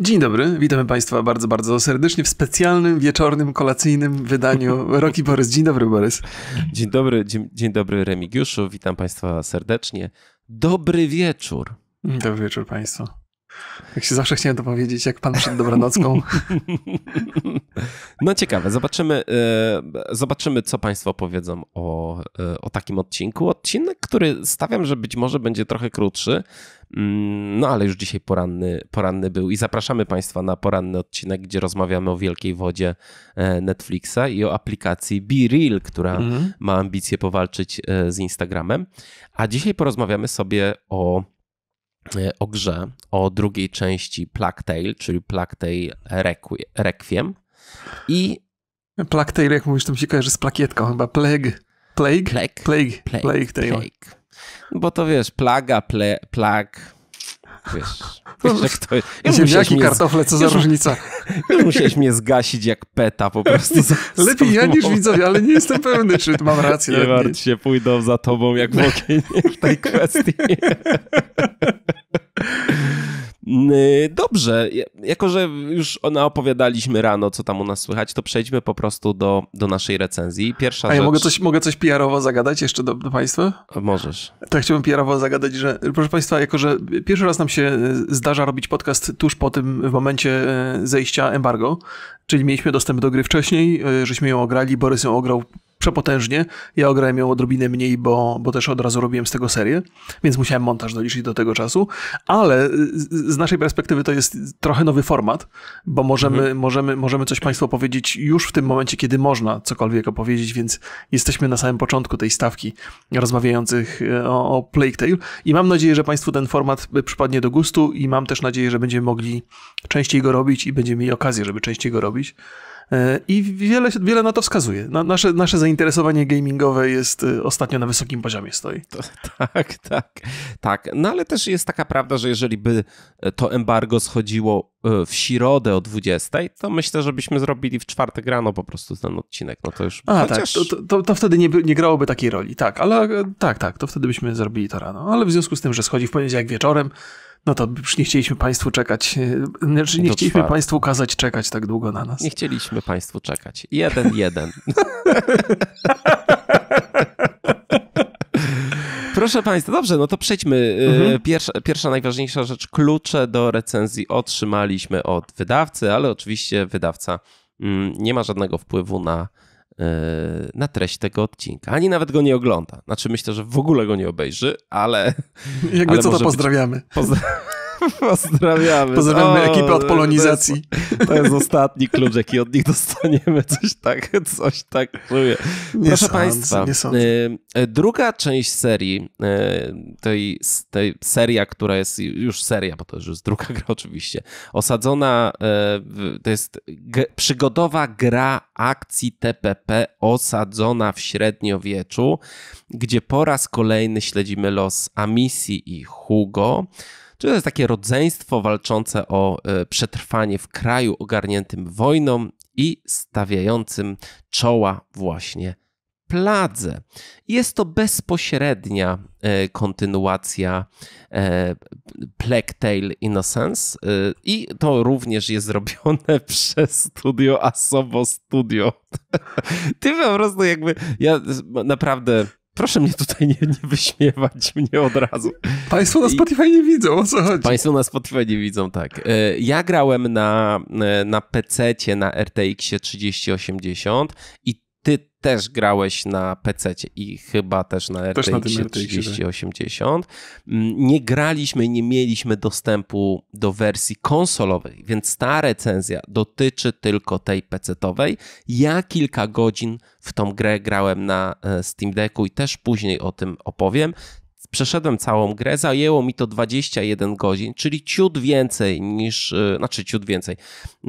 Dzień dobry, witamy Państwa bardzo, bardzo serdecznie w specjalnym wieczornym, kolacyjnym wydaniu Roki Borys. Dzień dobry, Borys. Dzień dobry, dzień, dzień dobry, Remigiuszu, witam Państwa serdecznie. Dobry wieczór. Dobry wieczór Państwu. Jak się zawsze chciałem to powiedzieć, jak pan przed dobranocką. No ciekawe, zobaczymy, e, zobaczymy co państwo powiedzą o, e, o takim odcinku. Odcinek, który stawiam, że być może będzie trochę krótszy, mm, no ale już dzisiaj poranny, poranny był i zapraszamy państwa na poranny odcinek, gdzie rozmawiamy o wielkiej wodzie e, Netflixa i o aplikacji Real, która mhm. ma ambicje powalczyć z Instagramem. A dzisiaj porozmawiamy sobie o Y, o grze, o drugiej części Plague Tale, czyli Plague Tale Requiem i... Plague Tale, jak mówisz, to mi się kojarzy z plakietką chyba, Plague... Plague? Plague. Plague. Plague. Plague. Plague. No bo to wiesz, plaga, ple, plag, Wiesz, wiesz jak to jest. Ja kartofle, co za już, różnica. Już musiałeś mnie zgasić jak peta po prostu. Za, Lepiej ja niż widzowie, ale nie jestem pewny, czy mam rację. Nie martw się, pójdą za tobą jak w okień w tej kwestii. Y, dobrze, jako że już ona opowiadaliśmy rano, co tam u nas słychać, to przejdźmy po prostu do, do naszej recenzji. Pierwsza A ja rzecz... mogę coś, mogę coś PR-owo zagadać jeszcze do, do Państwa? Możesz. To ja chciałbym PR-owo zagadać, że proszę Państwa, jako że pierwszy raz nam się y, zdarza robić podcast tuż po tym w momencie y, zejścia embargo, czyli mieliśmy dostęp do gry wcześniej, żeśmy ją ograli, Borys ją ograł przepotężnie. Ja ograłem ją odrobinę mniej, bo, bo też od razu robiłem z tego serię, więc musiałem montaż doliczyć do tego czasu. Ale z naszej perspektywy to jest trochę nowy format, bo możemy, mhm. możemy, możemy coś Państwu powiedzieć już w tym momencie, kiedy można cokolwiek opowiedzieć, więc jesteśmy na samym początku tej stawki rozmawiających e, o, o Plague Tale. I mam nadzieję, że Państwu ten format przypadnie do gustu i mam też nadzieję, że będziemy mogli częściej go robić i będziemy mieli okazję, żeby częściej go robić. E, I wiele, wiele na to wskazuje. Nasze, nasze zainteresowanie gamingowe jest e, ostatnio na wysokim poziomie stoi. To, tak, tak, tak. No ale też jest taka prawda, że jeżeli by e, to embargo schodziło w środę o 20, to myślę, że byśmy zrobili w czwartek rano po prostu ten odcinek. No to już. A, tak, chociaż... tak, to, to, to wtedy nie, nie grałoby takiej roli, tak, ale tak, tak, to wtedy byśmy zrobili to rano. Ale w związku z tym, że schodzi w poniedziałek wieczorem, no to już nie chcieliśmy Państwu czekać, e, znaczy nie chcieliśmy czwarty. Państwu kazać czekać tak długo na nas. Nie chcieliśmy Państwu czekać. Jeden, jeden. Proszę Państwa, dobrze, no to przejdźmy. E, mhm. Pierwsza, pierwsza, najważniejsza rzecz, klucze do recenzji otrzymaliśmy od wydawcy, ale oczywiście wydawca mm, nie ma żadnego wpływu na E, na treść tego odcinka. Ani nawet go nie ogląda. Znaczy myślę, że w ogóle go nie obejrzy, ale... Jakby ale co to pozdrawiamy. Być... Pozdra... Pozdrawiamy. Pozdrawiamy o, ekipę od polonizacji. To jest, to jest ostatni klub, jaki od nich dostaniemy. Coś tak, coś tak czuję. Nie Proszę sądzę, Państwa, nie sądzę. Y, y, druga część serii, y, tej, tej seria, która jest już seria, bo to już jest druga gra oczywiście, osadzona, to jest przygodowa gra akcji TPP osadzona w średniowieczu, gdzie po raz kolejny śledzimy los Amisji i Hugo, czy to jest takie rodzeństwo walczące o e, przetrwanie w kraju ogarniętym wojną i stawiającym czoła właśnie pladze. Jest to bezpośrednia e, kontynuacja Plague e, Tale Innocence i to również jest zrobione przez studio Asobo Studio. Ty po prostu jakby, ja naprawdę proszę mnie tutaj nie, nie wyśmiewać mnie od razu. Państwo na Spotify I... nie widzą, o co chodzi? Państwo na Spotify nie widzą, tak. E, ja grałem na, e, na PC-cie na RTX 3080 i ty też grałeś na PC i chyba też na też RTX 3080. Tak. Mm, nie graliśmy, nie mieliśmy dostępu do wersji konsolowej, więc ta recenzja dotyczy tylko tej pc Ja kilka godzin w tą grę grałem na e, Steam Decku i też później o tym opowiem. Przeszedłem całą grę, zajęło mi to 21 godzin, czyli ciut więcej niż, e, znaczy ciut więcej.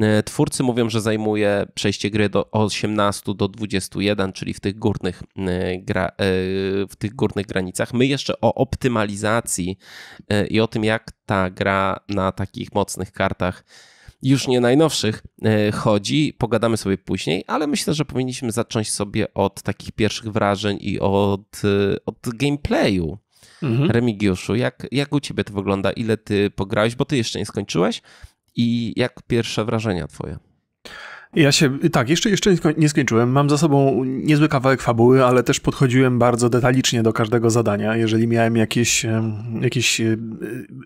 E, twórcy mówią, że zajmuje przejście gry do 18 do 21, czyli w tych górnych, e, gra, w tych górnych granicach. My jeszcze o optymalizacji i o tym, jak ta gra na takich mocnych kartach już nie najnowszych chodzi. Pogadamy sobie później, ale myślę, że powinniśmy zacząć sobie od takich pierwszych wrażeń i od, od gameplayu. Mhm. Remigiuszu, jak, jak u ciebie to wygląda? Ile ty pograłeś, bo ty jeszcze nie skończyłeś? I jak pierwsze wrażenia twoje? Ja się, tak, jeszcze, jeszcze nie skończyłem. Mam za sobą niezły kawałek fabuły, ale też podchodziłem bardzo detalicznie do każdego zadania. Jeżeli miałem jakieś, jakieś e,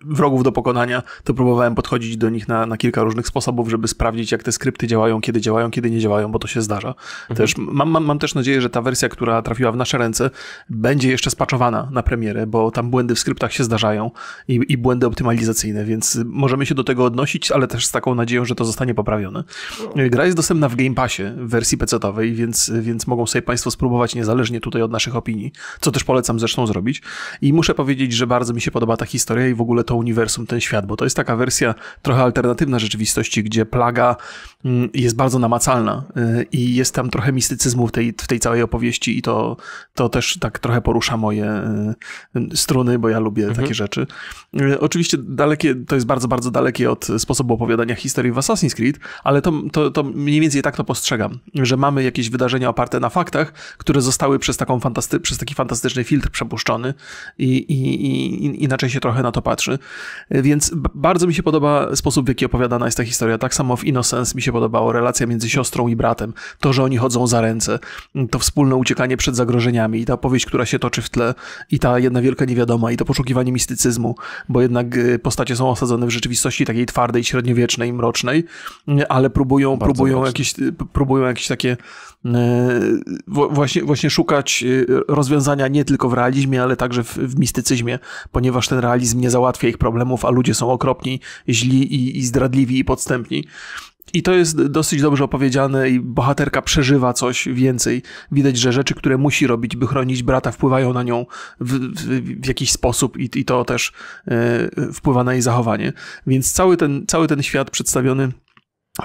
wrogów do pokonania, to próbowałem podchodzić do nich na, na kilka różnych sposobów, żeby sprawdzić, jak te skrypty działają, kiedy działają, kiedy nie działają, bo to się zdarza. Mhm. Też mam, mam, mam też nadzieję, że ta wersja, która trafiła w nasze ręce, będzie jeszcze spaczowana na premierę, bo tam błędy w skryptach się zdarzają i, i błędy optymalizacyjne, więc możemy się do tego odnosić, ale też z taką nadzieją, że to zostanie poprawione. No. Gra jest jest dostępna w Game Passie w wersji PC-owej, więc, więc mogą sobie Państwo spróbować niezależnie tutaj od naszych opinii, co też polecam zresztą zrobić. I muszę powiedzieć, że bardzo mi się podoba ta historia i w ogóle to uniwersum, ten świat, bo to jest taka wersja trochę alternatywna rzeczywistości, gdzie plaga mm, jest bardzo namacalna y, i jest tam trochę mistycyzmu w tej, w tej całej opowieści i to, to też tak trochę porusza moje y, y, struny, bo ja lubię mhm. takie rzeczy. Oczywiście dalekie, to jest bardzo, bardzo dalekie od sposobu opowiadania historii w Assassin's Creed, ale to, to, to mniej więcej tak to postrzegam, że mamy jakieś wydarzenia oparte na faktach, które zostały przez, taką fantasty przez taki fantastyczny filtr przepuszczony i, i, i, inaczej się trochę na to patrzy. Więc bardzo mi się podoba sposób, w jaki opowiadana jest ta historia. Tak samo w Innocence mi się podobało relacja między siostrą i bratem, to, że oni chodzą za ręce, to wspólne uciekanie przed zagrożeniami i ta opowieść, która się toczy w tle i ta jedna wielka niewiadoma i to poszukiwanie mistycyzmu, bo jednak y, postacie są osadzone w rzeczywistości takiej twardej, średniowiecznej, mrocznej, ale próbują, próbują próbują jakieś, y, próbują jakieś takie y, właśnie, właśnie szukać y, rozwiązania nie tylko w realizmie, ale także w, w, mistycyzmie, ponieważ ten realizm nie załatwia ich problemów, a ludzie są okropni, źli i, i zdradliwi i podstępni. I to jest dosyć dobrze opowiedziane i bohaterka przeżywa coś więcej. Widać, że rzeczy, które musi robić, by chronić brata, wpływają na nią w, w, w jakiś sposób i, i to też wpływa na jej zachowanie. Więc cały ten, cały ten świat przedstawiony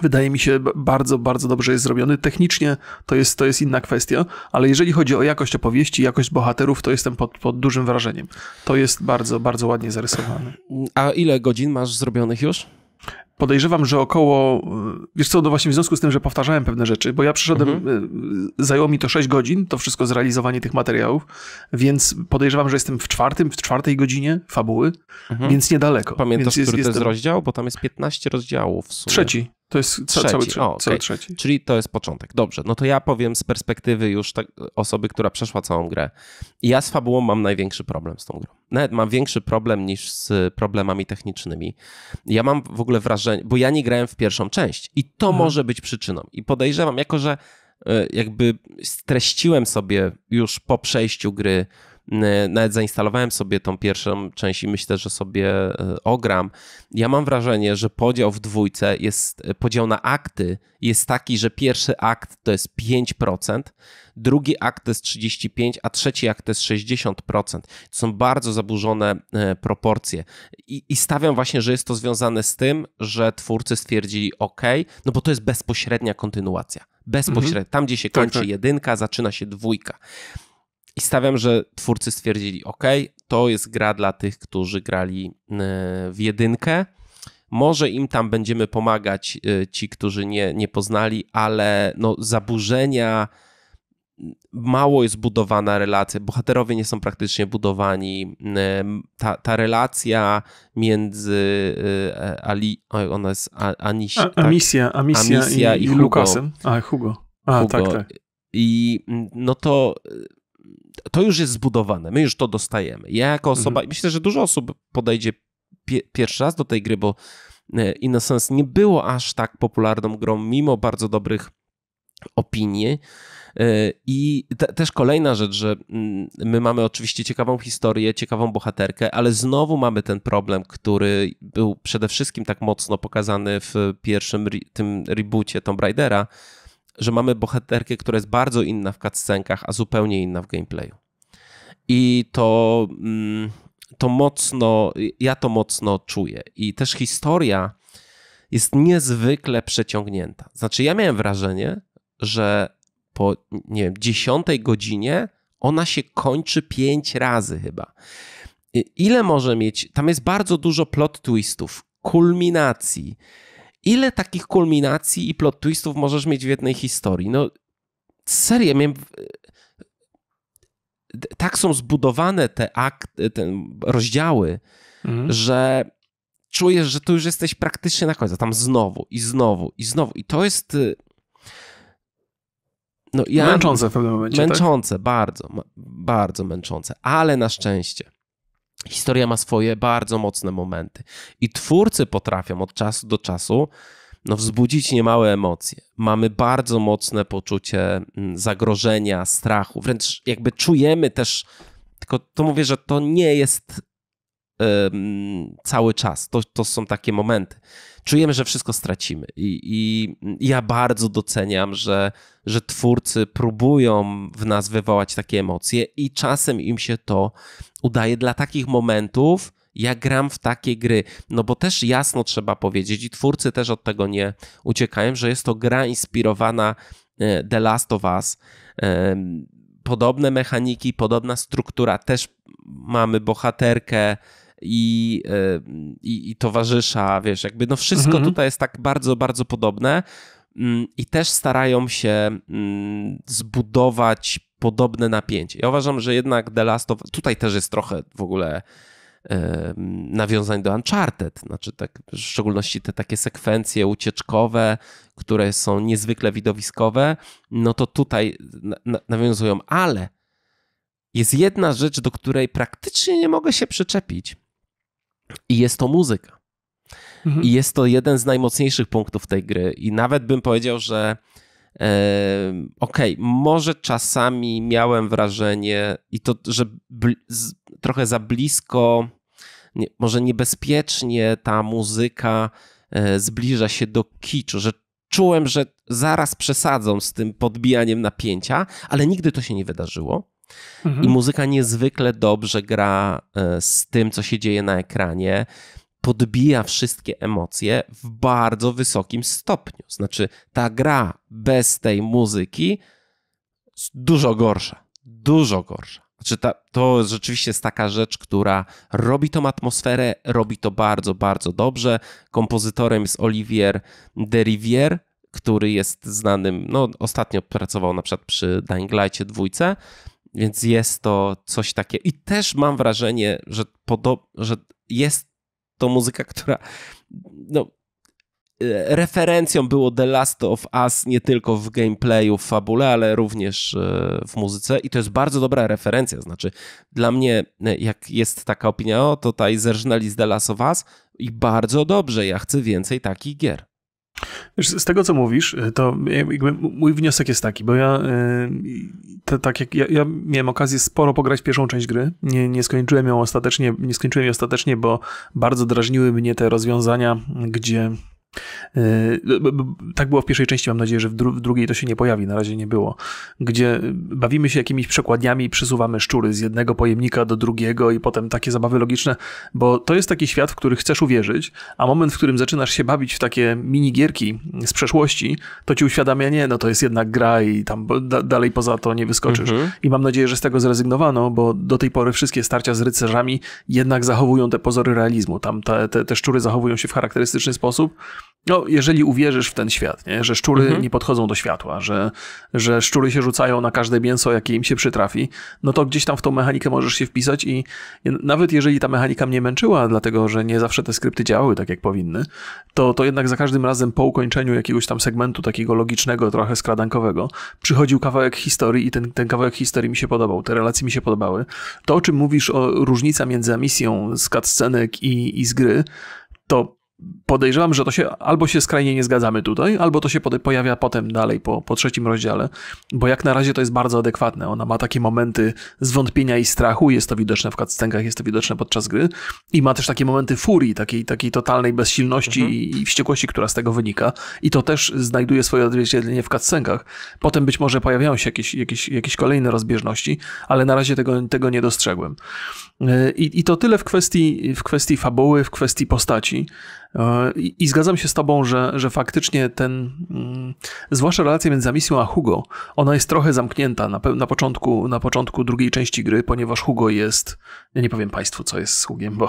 wydaje mi się bardzo, bardzo dobrze jest zrobiony. Technicznie to jest, to jest inna kwestia, ale jeżeli chodzi o jakość opowieści, jakość bohaterów, to jestem pod, pod dużym wrażeniem. To jest bardzo, bardzo ładnie zarysowane. A ile godzin masz zrobionych już? Podejrzewam, że około, e, wiesz co, no właśnie w związku z tym, że powtarzałem pewne rzeczy, bo ja przyszedłem, mhm. E, zajęło mi to 6 godzin, to wszystko zrealizowanie tych materiałów, więc podejrzewam, że jestem w czwartym, w czwartej godzinie fabuły, mhm. więc niedaleko. Pamiętasz, więc jest, który to jest rozdział? Bo tam jest 15 rozdziałów. Trzeci, to jest trzeci. cały, trze o, okay. cały trzeci. Czyli to jest początek. Dobrze, no to ja powiem z perspektywy już tak osoby, która przeszła całą grę. Ja z fabułą mam największy problem z tą grą. Nawet mam większy problem niż z problemami technicznymi. Ja mam w ogóle wrażenie, bo ja nie grałem w pierwszą część i to hmm. może być przyczyną. I podejrzewam, jako że e, jakby streściłem sobie już po przejściu gry Yy, nawet zainstalowałem sobie tą pierwszą część i myślę, że sobie yy, ogram. Ja mam wrażenie, że podział w dwójce jest, yy, podział na akty jest taki, że pierwszy akt to jest 5%, drugi akt to jest 35%, a trzeci akt to jest 60%. To są bardzo zaburzone proporcje. I, i stawiam właśnie, że jest to związane z tym, że twórcy stwierdzili OK, no bo to jest bezpośrednia kontynuacja. Bezpośrednio, mhm. tam gdzie się tak, kończy tak, tak. jedynka, zaczyna się dwójka. I stawiam, że twórcy stwierdzili, ok, to jest gra dla tych, którzy grali y, w jedynkę. Może im tam będziemy pomagać, y, ci, którzy nie, nie poznali, ale no, zaburzenia, mało jest budowana relacja, bohaterowie nie są praktycznie budowani. Y, ta, ta relacja między e, Ali, ona jest Aniś, A, tak? i, i, i Lukasem. A, Hugo. A, Hugo. A, Hugo. tak, tak. I no to to już jest zbudowane, my już to dostajemy. Ja jako mhm. osoba, mhm. myślę, że dużo osób podejdzie pie, pierwszy raz do tej gry, bo e, Innocence nie było aż tak popularną grą, mimo bardzo dobrych opinii. E, I te, też kolejna rzecz, że mm, my mamy oczywiście ciekawą historię, ciekawą bohaterkę, ale znowu mamy ten problem, który był przede wszystkim tak mocno pokazany w pierwszym re, tym reboocie Tomb Raidera, że mamy bohaterkę, która jest bardzo inna w cutscenkach, a zupełnie inna w gameplayu. I to, mm, to mocno, ja to mocno czuję. I też historia jest niezwykle przeciągnięta. Znaczy, ja miałem wrażenie, że po, nie wiem, dziesiątej godzinie ona się kończy pięć razy chyba. Ile może mieć? Tam jest bardzo dużo plot twistów, kulminacji. Ile takich kulminacji i plot twistów możesz mieć w jednej historii? No, serię miałem e, tak są zbudowane te, akt, e, te rozdziały, mhm. że czujesz, że tu już jesteś praktycznie na końcu. Tam znowu i znowu i znowu. I to jest. E, no, ja, męczące w pewnym momencie. Tak? Męczące, tak? bardzo, bardzo męczące, ale na szczęście historia ma swoje bardzo mocne momenty. I twórcy potrafią od czasu do czasu no, wzbudzić niemałe emocje. Mamy bardzo mocne poczucie mm, zagrożenia, strachu, wręcz jakby czujemy też, tylko to mówię, że to nie jest cały czas. To, to są takie momenty. Czujemy, że wszystko stracimy. I, i ja bardzo doceniam, że, że twórcy próbują w nas wywołać takie emocje, i czasem im się to udaje. Dla takich momentów ja gram w takie gry. No bo też jasno trzeba powiedzieć, i twórcy też od tego nie uciekają, że jest to gra inspirowana e, The Last of Us. Podobne mechaniki, podobna struktura. Też mamy bohaterkę, i, e, i, i towarzysza, wiesz, jakby no wszystko mhm. tutaj jest tak bardzo, bardzo podobne mm, i też starają się mm, zbudować podobne napięcie. Ja uważam, że jednak The Last of tutaj też jest trochę w ogóle e, nawiązań do Uncharted, znaczy tak, w szczególności te takie sekwencje ucieczkowe, które są niezwykle widowiskowe, no to tutaj nawiązują, ale jest jedna rzecz, do której praktycznie nie mogę się przyczepić i jest to muzyka. Mhm. I jest to jeden z najmocniejszych punktów tej gry. I nawet bym powiedział, że e, okej, okay, może czasami miałem wrażenie, i to, że z, trochę za blisko, nie, może niebezpiecznie ta muzyka e, zbliża się do kiczu, że czułem, że zaraz przesadzą z tym podbijaniem napięcia, ale nigdy to się nie wydarzyło. Mhm. I muzyka niezwykle dobrze gra e, z tym, co się dzieje na ekranie. Podbija wszystkie emocje w bardzo wysokim stopniu. Znaczy, ta gra bez tej muzyki jest dużo gorsza. Dużo gorsza. Znaczy ta, to rzeczywiście jest taka rzecz, która robi tą atmosferę, robi to bardzo, bardzo dobrze. Kompozytorem jest Olivier de który jest znanym, no ostatnio pracował na przykład przy Dying Light'cie dwójce, więc jest to coś takie. I też mam wrażenie, że, podob- że jest to muzyka, która no, e, referencją było The Last of Us nie tylko w gameplayu, w fabule, ale również e, w muzyce i to jest bardzo dobra referencja, znaczy dla mnie e, jak jest taka opinia, o tutaj zerżnęli z The Last of Us i bardzo dobrze, ja chcę więcej takich gier z tego, co mówisz, y, to mój wniosek jest taki, bo ja y, to, tak jak ja, ja, miałem okazję sporo pograć pierwszą część gry, nie, nie, skończyłem ją ostatecznie, nie skończyłem jej ostatecznie, bo bardzo drażniły mnie te rozwiązania, gdzie Yy, tak było w pierwszej części, mam nadzieję, że w, dru w, drugiej to się nie pojawi, na razie nie było. Gdzie bawimy się jakimiś przekładniami i przesuwamy szczury z jednego pojemnika do drugiego i potem takie zabawy logiczne, bo to jest taki świat, w który chcesz uwierzyć, a moment, w którym zaczynasz się bawić w takie minigierki z przeszłości, to ci uświadamia, nie, no to jest jednak gra i tam da dalej poza to nie wyskoczysz. Mhm. I mam nadzieję, że z tego zrezygnowano, bo do tej pory wszystkie starcia z rycerzami jednak zachowują te pozory realizmu. Tam te, te, te szczury zachowują się w charakterystyczny sposób, no, jeżeli uwierzysz w ten świat, nie? że szczury mhm. nie podchodzą do światła, że, że szczury się rzucają na każde mięso, jakie im się przytrafi, no to gdzieś tam w tą mechanikę możesz się wpisać i nawet jeżeli ta mechanika mnie męczyła, dlatego że nie zawsze te skrypty działały tak, jak powinny, to, to jednak za każdym razem po ukończeniu jakiegoś tam segmentu takiego logicznego, trochę skradankowego, przychodził kawałek historii i ten, ten kawałek historii mi się podobał, te relacje mi się podobały. To, o czym mówisz, o różnica między emisją z cutscenek i, i z gry, to podejrzewam, że to się albo się skrajnie nie zgadzamy tutaj, albo to się pojawia potem dalej po, po trzecim rozdziale, bo jak na razie to jest bardzo adekwatne. Ona ma takie momenty zwątpienia i strachu, jest to widoczne w cutscenkach, jest to widoczne podczas gry i ma też takie momenty furii, takiej, takiej totalnej bezsilności mhm. i, wściekłości, która z tego wynika i to też znajduje swoje odzwierciedlenie w cutscenkach. Potem być może pojawiają się jakieś, jakieś, jakieś kolejne rozbieżności, ale na razie tego, tego nie dostrzegłem. I, I, to tyle w kwestii, w kwestii fabuły, w kwestii postaci. E, I, I, zgadzam się z Tobą, że, że faktycznie ten, mm, zwłaszcza relacja między Amisją a Hugo, ona jest trochę zamknięta na, na, początku, na początku drugiej części gry, ponieważ Hugo jest. Ja nie powiem Państwu, co jest z Hugiem, bo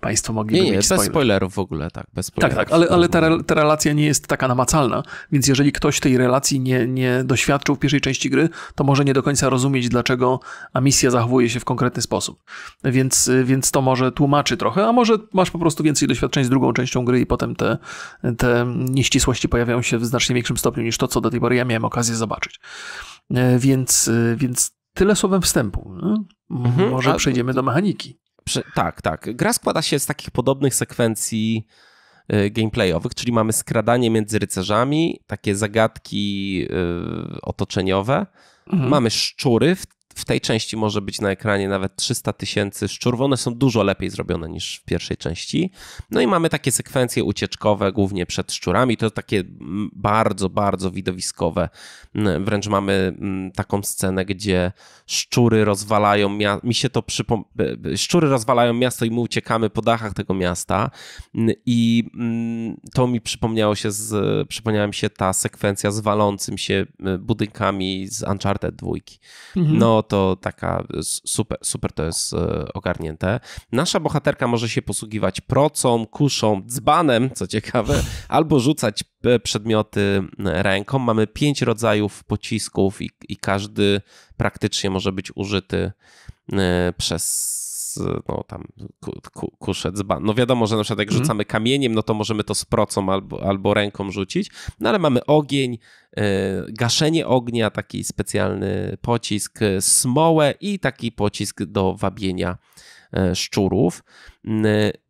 Państwo mogli. Nie, nie, bez spoiler. spoilerów w ogóle, tak. Bez spoilerów. Tak, tak, ale, ale ta, ta relacja nie jest taka namacalna, więc jeżeli ktoś tej relacji nie, nie doświadczył w pierwszej części gry, to może nie do końca rozumieć, dlaczego Amisja zachowuje się w konkretny sposób więc, więc to może tłumaczy trochę, a może masz po prostu więcej doświadczeń z drugą częścią gry i potem te, te nieścisłości pojawiają się w znacznie większym stopniu niż to, co do tej pory ja miałem okazję zobaczyć. E, więc, e, więc tyle słowem wstępu. E. Mhm, może a, przejdziemy do mechaniki. Prze tak, tak. Gra składa się z takich podobnych sekwencji gameplayowych, czyli mamy skradanie między rycerzami, takie zagadki otoczeniowe. Mhm. Mamy szczury w w tej części może być na ekranie nawet 300 tysięcy szczurów. One są dużo lepiej zrobione niż w pierwszej części. No i mamy takie sekwencje ucieczkowe, głównie przed szczurami. To takie bardzo, bardzo widowiskowe. Wręcz mamy taką scenę, gdzie szczury rozwalają miasto. Mi się to przypomina. Szczury rozwalają miasto i my uciekamy po dachach tego miasta. I to mi przypomniało się, z... się ta sekwencja z walącym się budynkami z Uncharted 2. Mhm. No, to taka super, super to jest e, ogarnięte. Nasza bohaterka może się posługiwać procą, kuszą, dzbanem, co ciekawe, albo rzucać e, przedmioty ręką. Mamy pięć rodzajów pocisków i, i każdy praktycznie może być użyty e, przez no tam, ku, kuszec, ban. No wiadomo, że na przykład jak mhm. rzucamy kamieniem, no to możemy to z procą albo, albo ręką rzucić, no ale mamy ogień, y, gaszenie ognia, taki specjalny pocisk, y, smołę i taki pocisk do wabienia y, szczurów.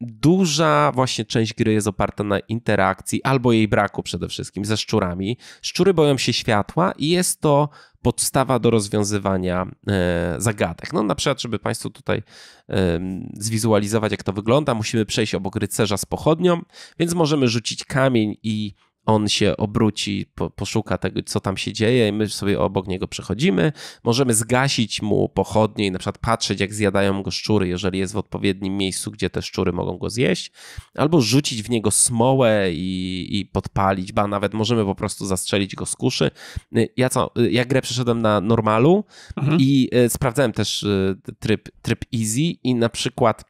Duża właśnie część gry jest oparta na interakcji albo jej braku przede wszystkim ze szczurami. Szczury boją się światła i jest to podstawa do rozwiązywania e, zagadek. No na przykład, żeby Państwu tutaj e, zwizualizować, jak to wygląda, musimy przejść obok rycerza z pochodnią, więc możemy rzucić kamień i on się obróci, po, poszuka tego, co tam się dzieje, i my sobie obok niego przechodzimy. Możemy zgasić mu pochodnie i na przykład patrzeć, jak zjadają go szczury, jeżeli jest w odpowiednim miejscu, gdzie te szczury mogą go zjeść, albo rzucić w niego smołę i, i podpalić, ba nawet możemy po prostu zastrzelić go z kuszy. Ja, co, ja grę przeszedłem na normalu mhm. i e, sprawdzałem też e, tryb, tryb easy i na przykład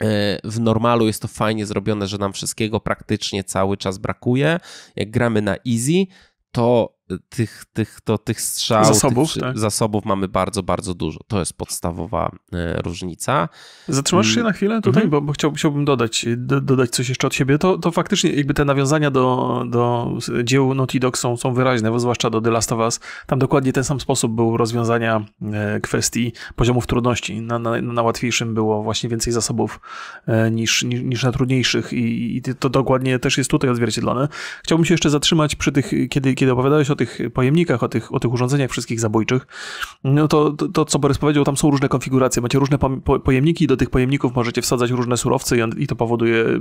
E, w normalu jest to fajnie zrobione, że nam wszystkiego praktycznie cały czas brakuje. Jak gramy na easy, to tych, tych, to, tych strzał, zasobów, tych, tak. zasobów mamy bardzo, bardzo dużo. To jest podstawowa e, różnica. Zatrzymasz się mm. na chwilę tutaj, mhm. bo, bo chciałbym dodać, do, dodać coś jeszcze od siebie. To, to faktycznie jakby te nawiązania do, do dzieł Naughty Dog są, są wyraźne, bo zwłaszcza do The Last of Us. Tam dokładnie ten sam sposób był rozwiązania e, kwestii poziomów trudności. Na, na, na łatwiejszym było właśnie więcej zasobów e, niż, niż, niż na trudniejszych i, i to dokładnie też jest tutaj odzwierciedlone. Chciałbym się jeszcze zatrzymać przy tych, kiedy, kiedy opowiadałeś o o tych pojemnikach, o tych, o tych urządzeniach wszystkich zabójczych, no to, to, to co Borys powiedział, tam są różne konfiguracje. Macie różne po, pojemniki i do tych pojemników możecie wsadzać różne surowce i, i to powoduje y, y,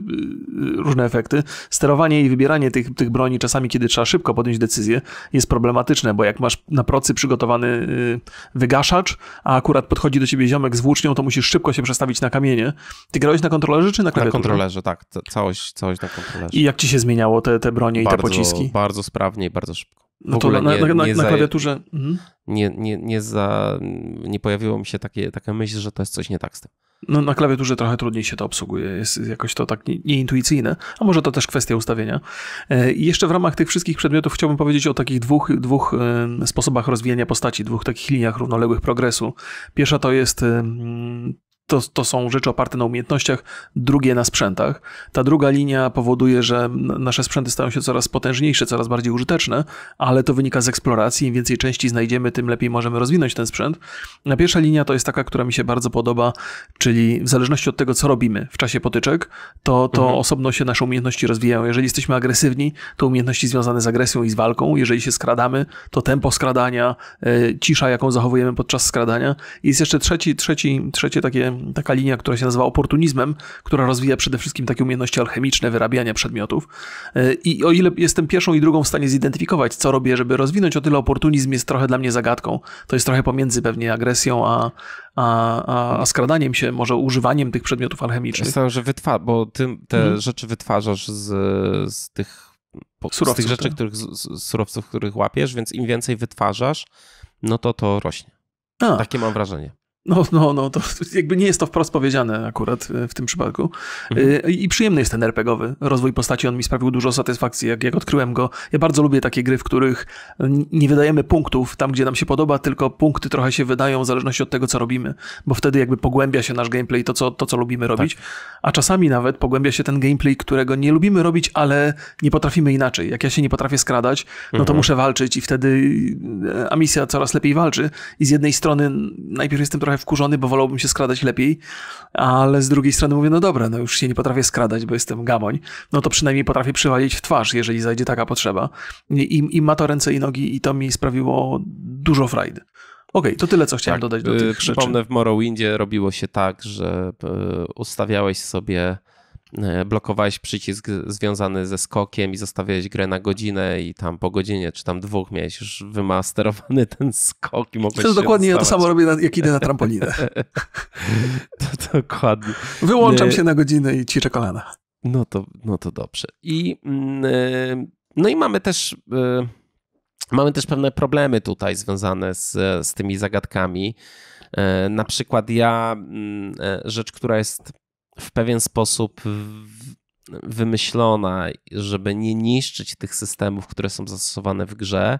różne efekty. Sterowanie i wybieranie tych, tych broni czasami, kiedy trzeba szybko podjąć decyzję, jest problematyczne, bo jak masz na procy przygotowany y, wygaszacz, a akurat podchodzi do ciebie ziomek z włócznią, to musisz szybko się przestawić na kamienie. Ty grałeś na kontrolerze czy na klawiaturze? Na kontrolerze, tak. Całość, całość na kontrolerze. I jak ci się zmieniało te, te bronie bardzo, i te pociski? Bardzo sprawnie i bardzo szybko. No to na, nie, na, na, nie na klawiaturze. Mhm. Nie, nie, nie, za, nie pojawiło mi się takie, taka myśl, że to jest coś nie tak z tym. No, na klawiaturze trochę trudniej się to obsługuje, jest jakoś to tak nieintuicyjne, a może to też kwestia ustawienia. E, I jeszcze w ramach tych wszystkich przedmiotów chciałbym powiedzieć o takich dwóch, dwóch sposobach rozwijania postaci, dwóch takich liniach równoległych progresu. Pierwsza to jest to, to są rzeczy oparte na umiejętnościach, drugie na sprzętach. Ta druga linia powoduje, że nasze sprzęty stają się coraz potężniejsze, coraz bardziej użyteczne, ale to wynika z eksploracji. Im więcej części znajdziemy, tym lepiej możemy rozwinąć ten sprzęt. Na pierwsza linia to jest taka, która mi się bardzo podoba, czyli w zależności od tego, co robimy w czasie potyczek, to, to mhm. osobno się nasze umiejętności rozwijają. Jeżeli jesteśmy agresywni, to umiejętności związane z agresją i z walką. Jeżeli się skradamy, to tempo skradania, e, cisza, jaką zachowujemy podczas skradania. I jest jeszcze trzeci, trzeci, trzecie takie taka linia, która się nazywa oportunizmem, która rozwija przede wszystkim takie umiejętności alchemiczne, wyrabiania przedmiotów. E, I o ile jestem pierwszą i drugą w stanie zidentyfikować, co robię, żeby rozwinąć, o tyle oportunizm jest trochę dla mnie zagadką. To jest trochę pomiędzy pewnie agresją a, a, a, skradaniem się, może używaniem tych przedmiotów alchemicznych. Myślę, że wytwarza, bo ty te mhm. rzeczy wytwarzasz z, z tych surowców, z tych rzeczy, tak. których, z surowców, których łapiesz, więc im więcej wytwarzasz, no to to rośnie. A. Takie mam wrażenie. No, no, no, to jakby nie jest to wprost powiedziane akurat e, w tym przypadku. E, mhm. I przyjemny jest ten RPGowy. Rozwój postaci, on mi sprawił dużo satysfakcji, jak, jak odkryłem go. Ja bardzo lubię takie gry, w których nie wydajemy punktów tam, gdzie nam się podoba, tylko punkty trochę się wydają w zależności od tego, co robimy, bo wtedy jakby pogłębia się nasz gameplay, to, co, to, co lubimy robić. Tak. A czasami nawet pogłębia się ten gameplay, którego nie lubimy robić, ale nie potrafimy inaczej. Jak ja się nie potrafię skradać, no to mhm. muszę walczyć i wtedy e, a misja coraz lepiej walczy. I z jednej strony najpierw jestem trochę trochę wkurzony, bo wolałbym się skradać lepiej, ale z drugiej strony mówię, no dobra, no już się nie potrafię skradać, bo jestem gamoń, no to przynajmniej potrafię przywalić w twarz, jeżeli zajdzie taka potrzeba. I, i ma to ręce i nogi i to mi sprawiło dużo frajdy. Okej, okay, to tyle, co chciałem tak, dodać do y, tych przypomnę, rzeczy. Przypomnę, w Morrowindzie robiło się tak, że y, ustawiałeś sobie E, blokowałeś przycisk związany ze skokiem i zostawiałeś grę na godzinę i tam po godzinie czy tam dwóch miałeś już wymasterowany ten skok i mogłeś To jest dokładnie ja to samo robię, na, jak idę na trampolinę. to, dokładnie. Wyłączam e, się na godzinę i ciszę kolana. No to, no to dobrze. I, mm, e, no i mamy też... Mamy też pewne problemy tutaj związane z, z tymi zagadkami. Na przykład ja, mm, rzecz, która jest w pewien sposób wymyślona, żeby nie niszczyć tych systemów, które są zastosowane w grze,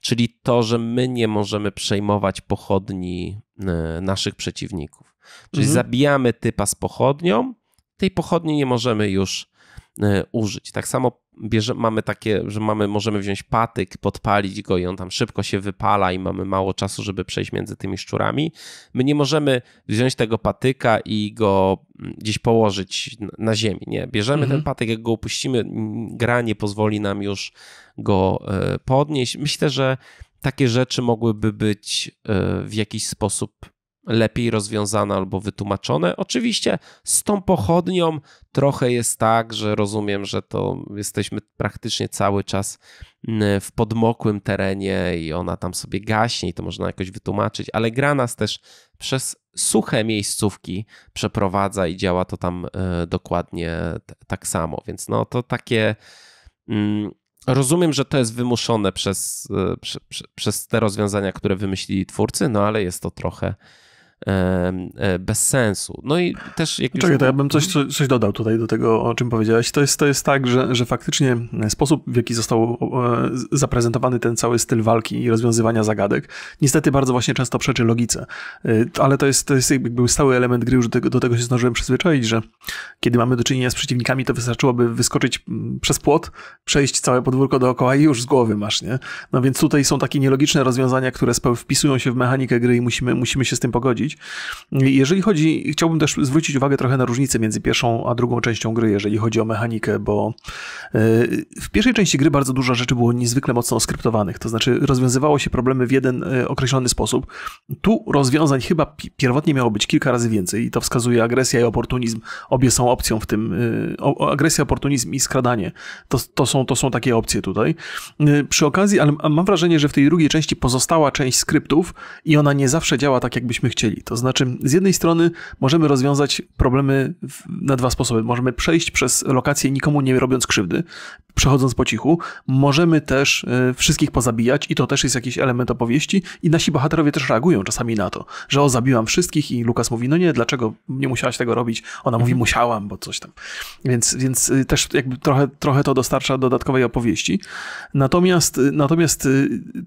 czyli to, że my nie możemy przejmować pochodni y, naszych przeciwników. Czyli mhm. zabijamy typa z pochodnią, tej pochodni nie możemy już E, użyć. Tak samo bierze, mamy takie, że mamy, możemy wziąć patyk, podpalić go i on tam szybko się wypala i mamy mało czasu, żeby przejść między tymi szczurami. My nie możemy wziąć tego patyka i go mm, gdzieś położyć na ziemi. Nie, bierzemy mhm. ten patyk, jak go upuścimy, gra nie pozwoli nam już go e, podnieść. Myślę, że takie rzeczy mogłyby być e, w jakiś sposób lepiej rozwiązane albo wytłumaczone. Oczywiście z tą pochodnią trochę jest tak, że rozumiem, że to jesteśmy praktycznie cały czas mm, w podmokłym terenie i ona tam sobie gaśnie i to można jakoś wytłumaczyć, ale gra nas też przez suche miejscówki przeprowadza i działa to tam e, dokładnie tak samo, więc no to takie... Mm, rozumiem, że to jest wymuszone przez, e, przez, przez te rozwiązania, które wymyślili twórcy, no ale jest to trochę, E, bez sensu. No i też... Jak Czekaj, już... to ja bym coś, mhm. coś dodał tutaj do tego, o czym powiedziałeś. To jest, to jest tak, że, że faktycznie sposób, w jaki został e, zaprezentowany ten cały styl walki i rozwiązywania zagadek, niestety bardzo właśnie często przeczy logice. E, ale to jest, to jest jakby stały element gry, już do tego, do tego się zdążyłem przyzwyczaić, że kiedy mamy do czynienia z przeciwnikami, to wystarczyłoby wyskoczyć przez płot, przejść całe podwórko dookoła i już z głowy masz, nie? No więc tutaj są takie nielogiczne rozwiązania, które wpisują się w mechanikę gry i musimy, musimy się z tym pogodzić. Jeżeli chodzi, chciałbym też zwrócić uwagę trochę na różnicę między pierwszą a drugą częścią gry, jeżeli chodzi o mechanikę, bo e, w pierwszej części gry bardzo dużo rzeczy było niezwykle mocno skryptowanych, to znaczy rozwiązywało się problemy w jeden e, określony sposób. Tu rozwiązań chyba pierwotnie miało być kilka razy więcej i to wskazuje agresja i oportunizm. Obie są opcją w tym. E, agresja, oportunizm i skradanie. To, to, są, to są takie opcje tutaj. Przy okazji, ale mam wrażenie, że w tej drugiej części pozostała część skryptów i ona nie zawsze działa tak, jakbyśmy chcieli myśli. To znaczy, z jednej strony możemy rozwiązać problemy na dwa sposoby. Możemy przejść przez lokację nikomu nie robiąc krzywdy, przechodząc po cichu. Możemy też e, wszystkich pozabijać i to też jest jakiś element opowieści i nasi bohaterowie też reagują czasami na to, że o, zabiłam wszystkich i Lukas mówi, no nie, dlaczego nie musiałaś tego robić? Ona mówi, mhm. musiałam, bo coś tam. Więc, więc e, też jakby trochę, trochę to dostarcza dodatkowej opowieści. Natomiast, e, natomiast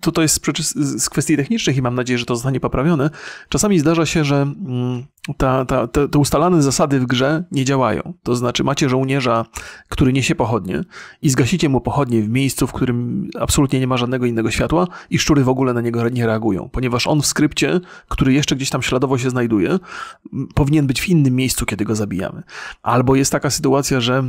to, to jest z, z kwestii technicznych i mam nadzieję, że to zostanie poprawione. Czasami zdarza zdarza się, że mm, ta, ta, te, te, ustalane zasady w grze nie działają. To znaczy, macie żołnierza, który niesie pochodnie i zgasicie mu pochodnie w miejscu, w którym absolutnie nie ma żadnego innego światła i szczury w ogóle na niego nie reagują, ponieważ on w skrypcie, który jeszcze gdzieś tam śladowo się znajduje, powinien być w innym miejscu, kiedy go zabijamy. Albo jest taka sytuacja, że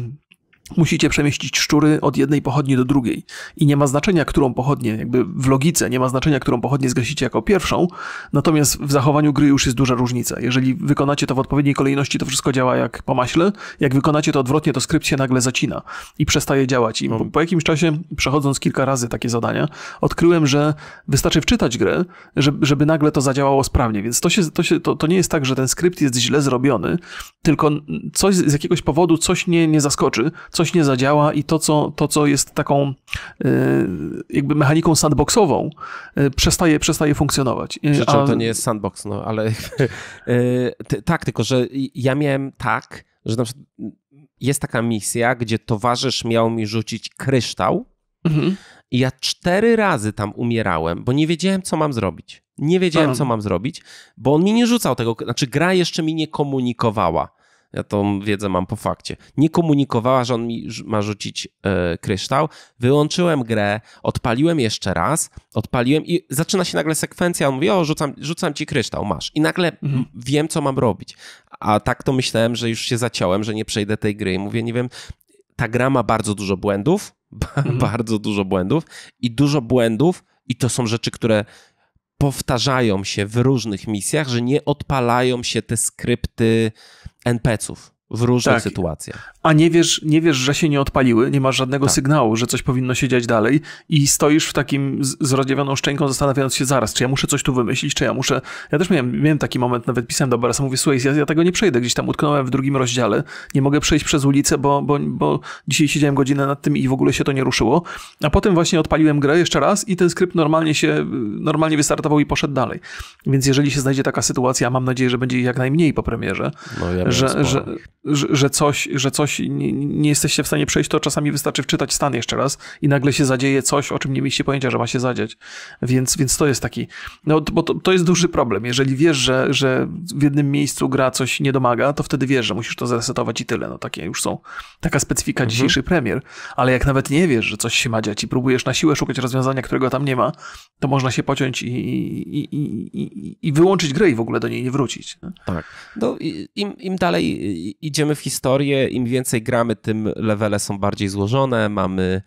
musicie przemieścić szczury od jednej pochodni do drugiej. I nie ma znaczenia, którą pochodnię, jakby w logice nie ma znaczenia, którą pochodnię zgasicie jako pierwszą, natomiast w zachowaniu gry już jest duża różnica. Jeżeli wykonacie to w odpowiedniej kolejności, to wszystko działa jak po maśle. Jak wykonacie to odwrotnie, to skrypt się nagle zacina i przestaje działać. I po, po jakimś czasie, przechodząc kilka razy takie zadania, odkryłem, że wystarczy wczytać grę, żeby, żeby nagle to zadziałało sprawnie. Więc to, się, to, się, to, to nie jest tak, że ten skrypt jest źle zrobiony, tylko coś z jakiegoś powodu coś nie, nie zaskoczy, coś nie zadziała i to, co, to, co jest taką e, jakby mechaniką sandboxową, e, przestaje, przestaje funkcjonować. E, Przy A... to nie jest sandbox, no ale tak, tylko że ja miałem tak, że na przykład jest taka misja, gdzie towarzysz miał mi rzucić kryształ mhm. i ja cztery razy tam umierałem, bo nie wiedziałem, co mam zrobić. Nie wiedziałem, Aha. co mam zrobić, bo on mi nie rzucał tego, znaczy gra jeszcze mi nie komunikowała. Ja tą wiedzę mam po fakcie. Nie komunikowała, że on mi ma rzucić yy, kryształ. Wyłączyłem grę, odpaliłem jeszcze raz, odpaliłem i zaczyna się nagle sekwencja. On mówi: O, rzucam, rzucam ci kryształ, masz. I nagle mhm. wiem, co mam robić. A tak to myślałem, że już się zaciąłem, że nie przejdę tej gry. I mówię: Nie wiem, ta gra ma bardzo dużo błędów, mhm. bardzo dużo błędów i dużo błędów, i to są rzeczy, które powtarzają się w różnych misjach, że nie odpalają się te skrypty NPC-ów w różnych tak. sytuacjach. A nie wiesz, nie wiesz, że się nie odpaliły, nie masz żadnego tak. sygnału, że coś powinno się dziać dalej i stoisz w takim z, rozdziawioną szczęką, zastanawiając się zaraz, czy ja muszę coś tu wymyślić, czy ja muszę... Ja też miałem, miałem taki moment, nawet pisałem do Barasa, mówię, słuchaj, ja, ja, tego nie przejdę, gdzieś tam utknąłem w drugim rozdziale, nie mogę przejść przez ulicę, bo, bo, bo dzisiaj siedziałem godzinę nad tym i w ogóle się to nie ruszyło, a potem właśnie odpaliłem grę jeszcze raz i ten skrypt normalnie się, normalnie wystartował i poszedł dalej. Więc jeżeli się znajdzie taka sytuacja, mam nadzieję, że będzie jak najmniej po premierze, no, ja że, że, że coś, że coś nie, nie, jesteście w stanie przejść, to czasami wystarczy wczytać stan jeszcze raz i nagle się zadzieje coś, o czym nie mieliście pojęcia, że ma się zadzieć. Więc, więc to jest taki, no bo to, to jest duży problem. Jeżeli wiesz, że, że w jednym miejscu gra coś nie domaga, to wtedy wiesz, że musisz to zresetować i tyle. No takie już są, taka specyfika mhm. dzisiejszych premier. Ale jak nawet nie wiesz, że coś się ma dziać i próbujesz na siłę szukać rozwiązania, którego tam nie ma, to można się pociąć i, i, i, i, i wyłączyć grę i w ogóle do niej nie wrócić. Tak. No, im, im dalej idzie idziemy w historię, im więcej gramy, tym levele są bardziej złożone, mamy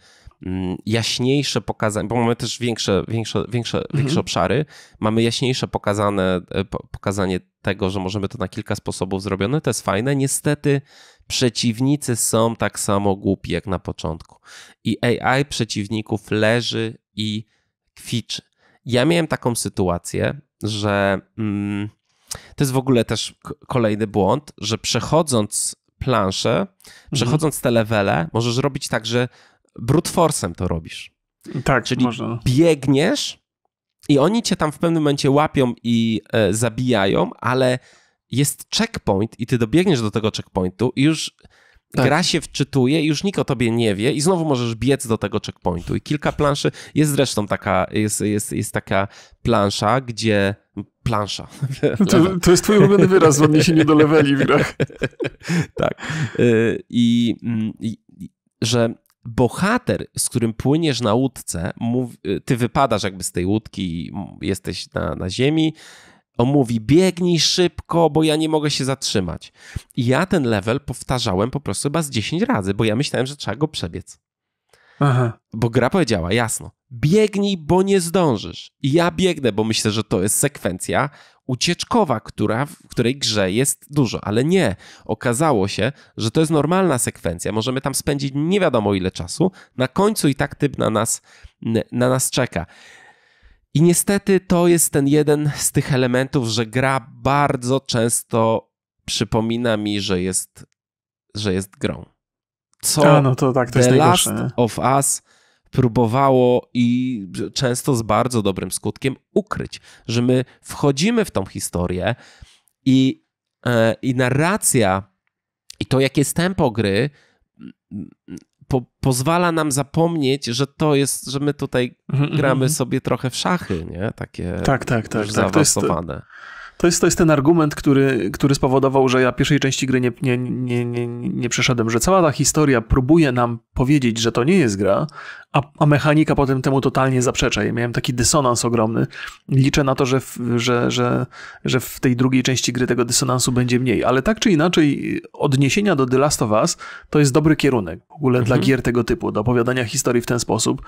mm, jaśniejsze pokazane, bo mamy też większe, większe, większe, mhm. większe obszary, mamy jaśniejsze pokazane, e, pokazanie tego, że możemy to na kilka sposobów zrobione, to jest fajne. Niestety przeciwnicy są tak samo głupi jak na początku. I AI przeciwników leży i kwiczy. Ja miałem taką sytuację, że... Mm, to jest w ogóle też kolejny błąd, że przechodząc planszę, mhm. przechodząc mhm. te levele, możesz robić tak, że brute force'em to robisz. Tak, Czyli można. biegniesz i oni cię tam w pewnym momencie łapią i e, zabijają, ale jest checkpoint i ty dobiegniesz do tego checkpointu i już tak. gra się wczytuje i już nikt o tobie nie wie i znowu możesz biec do tego checkpointu. I kilka planszy, jest zresztą taka, jest, jest, jest taka plansza, gdzie plansza. To, to, jest twój ulubiony wyraz w odniesieniu do leveli w grach. tak. Y, I, y, i że bohater, z którym płyniesz na łódce, mów, y, ty wypadasz jakby z tej łódki, i jesteś na, na ziemi, on mówi biegnij szybko, bo ja nie mogę się zatrzymać. I ja ten level powtarzałem po prostu chyba z 10 razy, bo ja myślałem, że trzeba go przebiec. Aha. Bo gra powiedziała, jasno, biegnij, bo nie zdążysz. I ja biegnę, bo myślę, że to jest sekwencja ucieczkowa, która, w której grze jest dużo, ale nie. Okazało się, że to jest normalna sekwencja. Możemy tam spędzić nie wiadomo ile czasu. Na końcu i tak typ na nas, na nas czeka. I niestety to jest ten jeden z tych elementów, że gra bardzo często przypomina mi, że jest, że jest grą. Co A, no to tak, to The Last of Us próbowało i często z bardzo dobrym skutkiem ukryć, że my wchodzimy w tą historię i, e, i narracja i to, jakie jest tempo gry, po, pozwala nam zapomnieć, że to jest, że my tutaj mhm, mhm, gramy mhm. sobie trochę w szachy, nie? Takie tak, tak, tak, tak. zaawansowane. to jest, to jest ten argument, który, który spowodował, że ja pierwszej części gry nie, nie, nie, nie, nie przeszedłem, że cała ta historia próbuje nam powiedzieć, że to nie jest gra, a, a, mechanika potem temu totalnie zaprzecza. Ja miałem taki dysonans ogromny. Liczę na to, że w, że, że, że w tej drugiej części gry tego dysonansu będzie mniej, ale tak czy inaczej odniesienia do The Last of Us to jest dobry kierunek w ogóle mhm. dla gier tego typu, do opowiadania historii w ten sposób.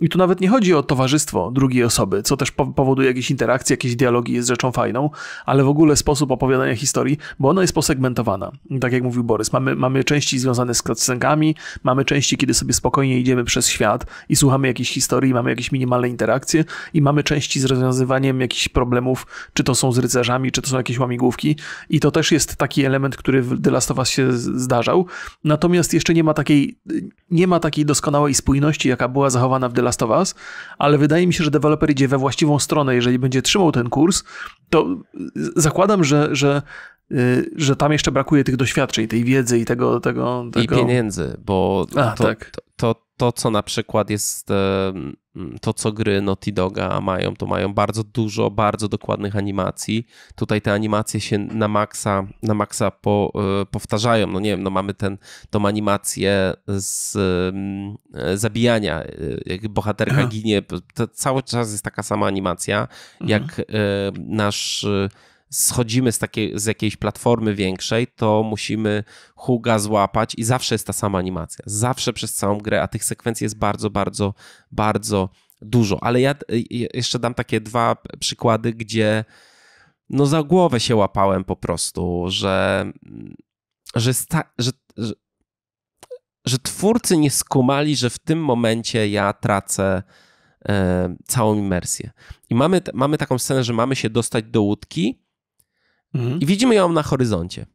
I tu nawet nie chodzi o towarzystwo drugiej osoby, co też powoduje jakieś interakcje, jakieś dialogi jest rzeczą fajną, ale w ogóle sposób opowiadania historii, bo ona jest posegmentowana. Tak jak mówił Borys, mamy, mamy części związane z cutscenkami, mamy części, kiedy sobie spokojnie idziemy przez świat, i słuchamy jakiejś historii, mamy jakieś minimalne interakcje i mamy części z rozwiązywaniem jakichś problemów, czy to są z rycerzami, czy to są jakieś łamigłówki. I to też jest taki element, który w The Last of Us się zdarzał. Natomiast jeszcze nie ma takiej, nie ma takiej doskonałej spójności, jaka była zachowana w The Last of Us, ale wydaje mi się, że deweloper idzie we właściwą stronę. Jeżeli będzie trzymał ten kurs, to zakładam, że, że y, że tam jeszcze brakuje tych doświadczeń, tej wiedzy i tego. tego, tego... I pieniędzy, bo A, to, tak. to, to, to, co na przykład jest, e, mm, to co gry Naughty Doga mają, to mają bardzo dużo, bardzo dokładnych animacji. Tutaj te animacje się na maksa, na maksa po, e, powtarzają. No nie wiem, no mamy ten, tą animację z mm, e, zabijania, jak bohaterka ginie, to cały czas jest taka sama animacja, mhm. jak mhm. nasz schodzimy z, takiej, z jakiejś platformy większej, to musimy huga złapać i zawsze jest ta sama animacja. Zawsze przez całą grę, a tych sekwencji jest bardzo, bardzo, bardzo dużo. Ale ja jeszcze dam takie dwa przykłady, gdzie no za głowę się łapałem po prostu, że, że, sta, że, że, że twórcy nie skumali, że w tym momencie ja tracę e, całą imersję. I mamy, mamy taką scenę, że mamy się dostać do łódki Mhm. I widzimy ją na horyzoncie.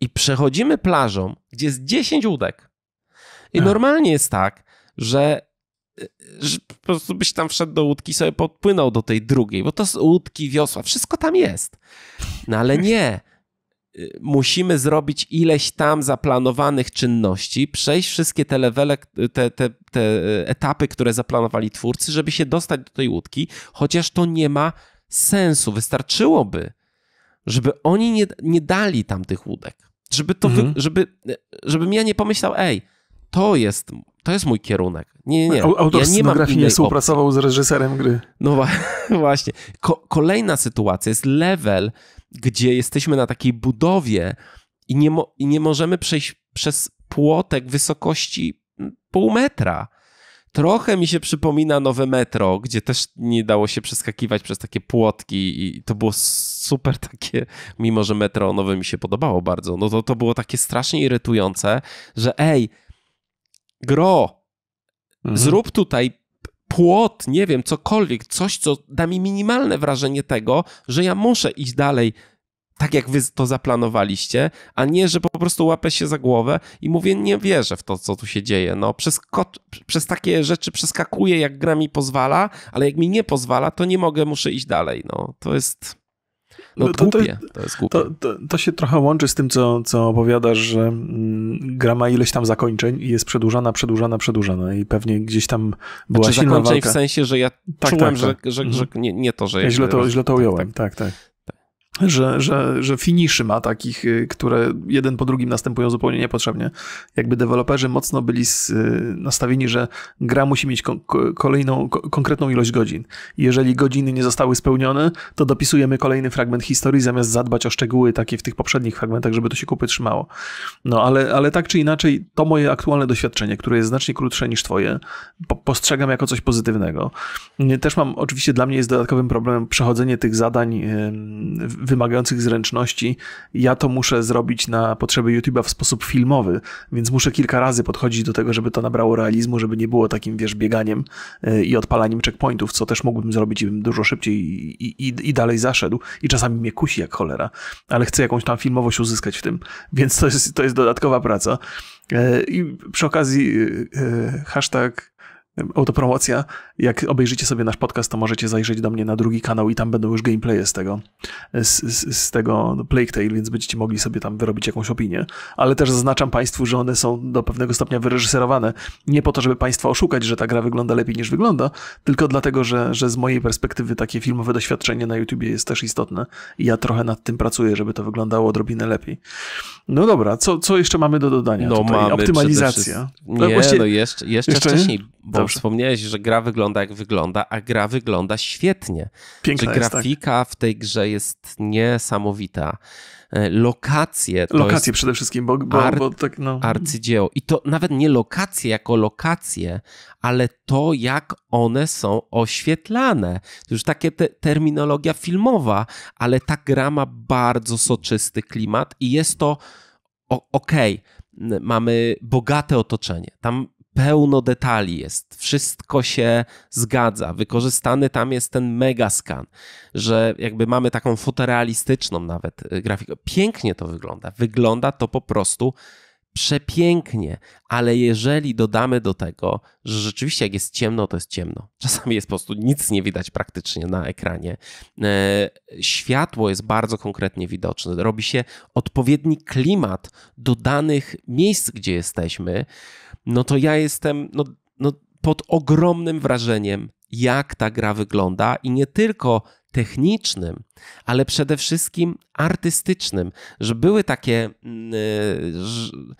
I przechodzimy plażą, gdzie jest 10 łódek. I tak. normalnie jest tak, że, e, że, po prostu byś tam wszedł do łódki i sobie podpłynął do tej drugiej, bo to są łódki, wiosła, wszystko tam jest. No ale nie. Y, musimy zrobić ileś tam zaplanowanych czynności, przejść wszystkie te levele, te, te, te e, etapy, które zaplanowali twórcy, żeby się dostać do tej łódki, chociaż to nie ma sensu. Wystarczyłoby, żeby oni nie, nie dali tam tych łódek. Żeby to, mhm. wy, żeby, żebym ja nie pomyślał, ej, to jest, to jest mój kierunek. Nie, nie, nie. Autor ja nie nie współpracował opcji. z reżyserem gry. No właśnie. Ko kolejna sytuacja jest level, gdzie jesteśmy na takiej budowie i nie, i nie możemy przejść przez płotek wysokości pół metra. Trochę mi się przypomina nowe metro, gdzie też nie dało się przeskakiwać przez takie płotki i to było super takie, mimo że metro nowe mi się podobało bardzo, no to to było takie strasznie irytujące, że ej, gro, mhm. zrób tutaj płot, nie wiem, cokolwiek, coś, co da mi minimalne wrażenie tego, że ja muszę iść dalej tak, jak wy to zaplanowaliście, a nie, że po prostu łapę się za głowę i mówię, nie wierzę w to, co tu się dzieje. No, przez, kot, przez takie rzeczy przeskakuję, jak gra mi pozwala, ale jak mi nie pozwala, to nie mogę, muszę iść dalej. No, to jest... No, no to, To, to, jest To, to, się trochę łączy z tym, co, co opowiadasz, że mm, gra ma ileś tam zakończeń i jest przedłużana, przedłużana, przedłużana i pewnie gdzieś tam była znaczy, silna zakończeń walka. w sensie, że ja tak, czułem, tak, tak. że, że, że mhm. nie, nie, to, że... Ja źle to, źle to tak, ująłem, tak, tak. tak że, że, że finiszy ma takich, y, które jeden po drugim następują zupełnie niepotrzebnie. Jakby deweloperzy mocno byli y, nastawieni, że gra musi mieć kolejną, konkretną ilość godzin. Jeżeli godziny nie zostały spełnione, to dopisujemy kolejny fragment historii, zamiast zadbać o szczegóły takie w tych poprzednich fragmentach, żeby to się kupy trzymało. No ale, ale tak czy inaczej, to moje aktualne doświadczenie, które jest znacznie krótsze niż twoje, postrzegam jako coś pozytywnego. Też mam, oczywiście dla mnie jest dodatkowym problemem przechodzenie tych zadań wymagających zręczności. Ja to muszę zrobić na potrzeby YouTube'a w sposób filmowy, więc muszę kilka razy podchodzić do tego, żeby to nabrało realizmu, żeby nie było takim, wiesz, bieganiem y, i odpalaniem checkpointów, co też mógłbym zrobić i bym dużo szybciej i, i, i dalej zaszedł. I czasami mnie kusi jak cholera, ale chcę jakąś tam filmowość uzyskać w tym, więc to jest, to jest dodatkowa praca. Y, I przy okazji y, hashtag autopromocja. Jak obejrzycie sobie nasz podcast, to możecie zajrzeć do mnie na drugi kanał i tam będą już gameplaye z tego, z, z, z tego Plague Tale, więc będziecie mogli sobie tam wyrobić jakąś opinię. Ale też zaznaczam Państwu, że one są do pewnego stopnia wyreżyserowane. Nie po to, żeby Państwa oszukać, że ta gra wygląda lepiej niż wygląda, tylko dlatego, że, że z mojej perspektywy takie filmowe doświadczenie na YouTubie jest też istotne i ja trochę nad tym pracuję, żeby to wyglądało odrobinę lepiej. No dobra, co, co jeszcze mamy do dodania? No, tutaj? Mamy Optymalizacja. No nie, no, właśnie... no jeszcze, jeszcze, jeszcze wcześniej. Bo Dobrze. wspomniałeś, że gra wygląda jak wygląda, a gra wygląda świetnie. Piękna że tak. grafika tak. w tej grze jest niesamowita. E, lokacje. lokacje przede wszystkim, bo, bo, art, bo tak. No. Mhm. Arcydzieło. I to nawet nie lokacje jako lokacje, ale to, jak one są oświetlane. To już takie te, terminologia filmowa, ale ta gra ma bardzo soczysty klimat i jest to okej. Okay mamy bogate otoczenie. Tam pełno detali jest, wszystko się zgadza. Wykorzystany tam jest ten scan że jakby mamy taką fotorealistyczną nawet y, grafikę. Pięknie to wygląda. Wygląda to po prostu przepięknie, ale jeżeli dodamy do tego, że rzeczywiście jak jest ciemno, to jest ciemno. Czasami jest po prostu nic nie widać praktycznie na ekranie. E, światło jest bardzo konkretnie widoczne, robi się odpowiedni klimat do danych miejsc, gdzie jesteśmy. No to ja jestem no, no pod ogromnym wrażeniem, jak ta gra wygląda i nie tylko technicznym, ale przede wszystkim artystycznym, że były takie mm, e,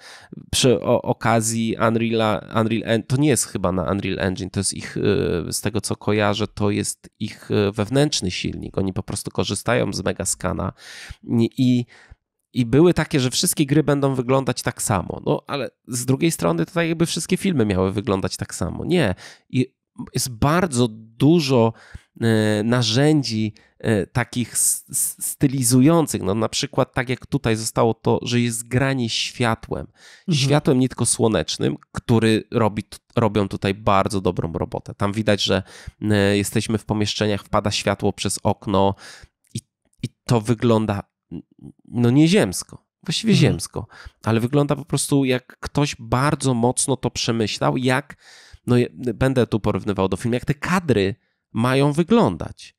przy okazji Unreal, Unreal to nie jest chyba na Unreal Engine, to jest ich, e, z tego co kojarzę, to jest ich e, wewnętrzny silnik. Oni po prostu korzystają z Megascana i i były takie, że wszystkie gry będą wyglądać tak samo. No ale z drugiej strony to tak jakby wszystkie filmy miały wyglądać tak samo. Nie. I jest bardzo dużo E, narzędzi e, takich stylizujących, no na przykład tak jak tutaj zostało to, że jest granie światłem. Mhm. Światłem nie tylko słonecznym, który robi, robią tutaj bardzo dobrą robotę. Tam widać, że e, jesteśmy w pomieszczeniach, wpada światło przez okno i, i to wygląda no nieziemsko właściwie mhm. ziemsko, ale wygląda po prostu jak ktoś bardzo mocno to przemyślał, jak, no będę tu porównywał do filmu, jak te kadry mają wyglądać.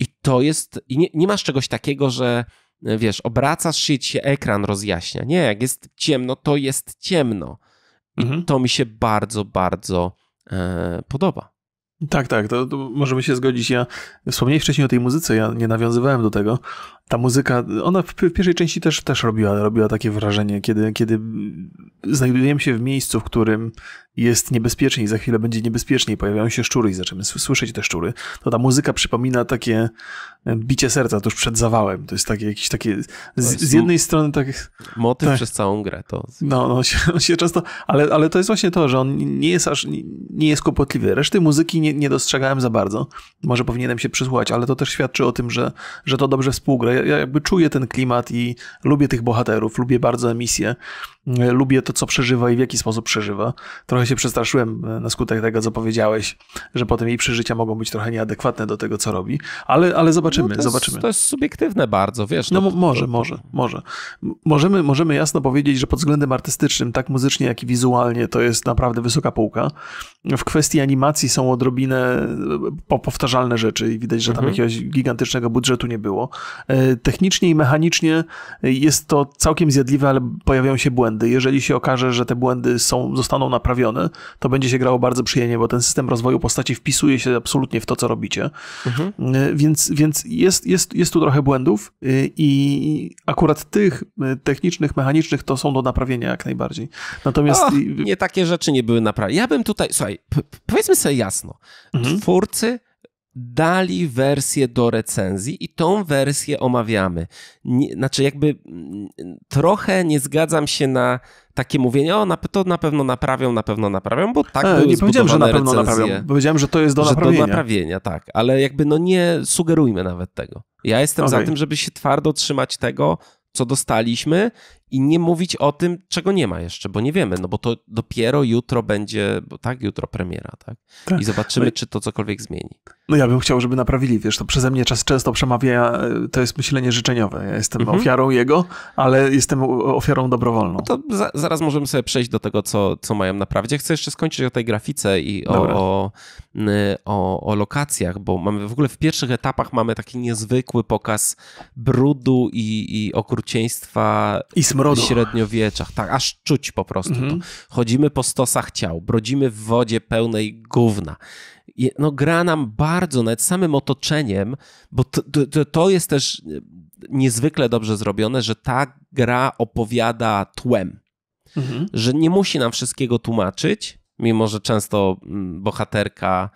I to jest, i nie, nie masz czegoś takiego, że e, wiesz, obracasz się ci się ekran rozjaśnia. Nie, jak jest ciemno, to jest ciemno. Mhm. to mi się bardzo, bardzo e, podoba. Tak, tak, to, to, możemy się zgodzić. Ja wspomniałem wcześniej o tej muzyce, ja nie nawiązywałem do tego, ta muzyka, ona w pierwszej części też, też robiła, robiła takie wrażenie, kiedy, kiedy znajdujemy się w miejscu, w którym jest niebezpiecznie i za chwilę będzie i pojawiają się szczury i zaczynamy słyszeć te szczury, to ta muzyka przypomina takie e, bicie serca tuż przed zawałem. To jest takie jakieś takie, z, z jednej strony tak... Motyw tak, przez całą grę to... No, no się, on się często... Ale, ale to jest właśnie to, że on nie jest aż, nie jest kłopotliwy. Reszty muzyki nie, nie dostrzegałem za bardzo. Może powinienem się przysłuchać, ale to też świadczy o tym, że, że to dobrze współgra ja, jakby czuję ten klimat i lubię tych bohaterów, lubię bardzo emisję, e, lubię to, co przeżywa i w jaki sposób przeżywa. Trochę się przestraszyłem e, na skutek tego, co powiedziałeś, że potem jej przeżycia mogą być trochę nieadekwatne do tego, co robi, ale, ale zobaczymy, no to zobaczymy. Jest, to jest subiektywne bardzo, wiesz. No, no to, może, to, może, może. Możemy, możemy jasno powiedzieć, że pod względem artystycznym, tak muzycznie, jak i wizualnie, to jest naprawdę wysoka półka. W kwestii animacji są odrobinę e, powtarzalne rzeczy i widać, że tam mhm. jakiegoś gigantycznego budżetu nie było technicznie i mechanicznie jest to całkiem zjadliwe, ale pojawiają się błędy. Jeżeli się okaże, że te błędy są, zostaną naprawione, to będzie się grało bardzo przyjemnie, bo ten system rozwoju postaci wpisuje się absolutnie w to, co robicie. Mhm. Y, więc, więc jest, jest, jest tu trochę błędów y, i akurat tych y, technicznych, mechanicznych to są do naprawienia jak najbardziej. Natomiast... O, nie takie rzeczy nie były naprawione. Ja bym tutaj, słuchaj, powiedzmy sobie jasno, mhm. twórcy dali wersję do recenzji i tą wersję omawiamy. Nie, znaczy, jakby mm, trochę nie zgadzam się na takie mówienie, o, na, to na pewno naprawią, na pewno naprawią, bo tak e, Nie powiedziałem, że na pewno recenzje, naprawią, powiedziałem, że to jest do że naprawienia. do naprawienia, tak, ale jakby no nie sugerujmy nawet tego. Ja jestem okay. za tym, żeby się twardo trzymać tego, co dostaliśmy i nie mówić o tym, czego nie ma jeszcze, bo nie wiemy, no bo to dopiero jutro będzie, bo tak, jutro premiera, tak? tak. I zobaczymy, no i... czy to cokolwiek zmieni. No ja bym chciał, żeby naprawili, wiesz, to przeze mnie czas często przemawia, to jest myślenie życzeniowe. Ja jestem mhm. ofiarą jego, ale jestem ofiarą dobrowolną. No to za, zaraz możemy sobie przejść do tego, co, co mają naprawić. Ja chcę jeszcze skończyć o tej grafice i o, o, o, o, lokacjach, bo mamy w ogóle w pierwszych etapach mamy taki niezwykły pokaz brudu i, i okrucieństwa. I smrodu mrodu. średniowieczach. Tak, aż czuć po prostu to. Mhm. Chodzimy po stosach ciał, brodzimy w wodzie pełnej gówna. I, no, gra nam bardzo, nawet samym otoczeniem, bo to, to, to jest też e, niezwykle dobrze zrobione, że ta gra opowiada tłem. Mhm. Że nie musi nam wszystkiego tłumaczyć, mimo że często mm, bohaterka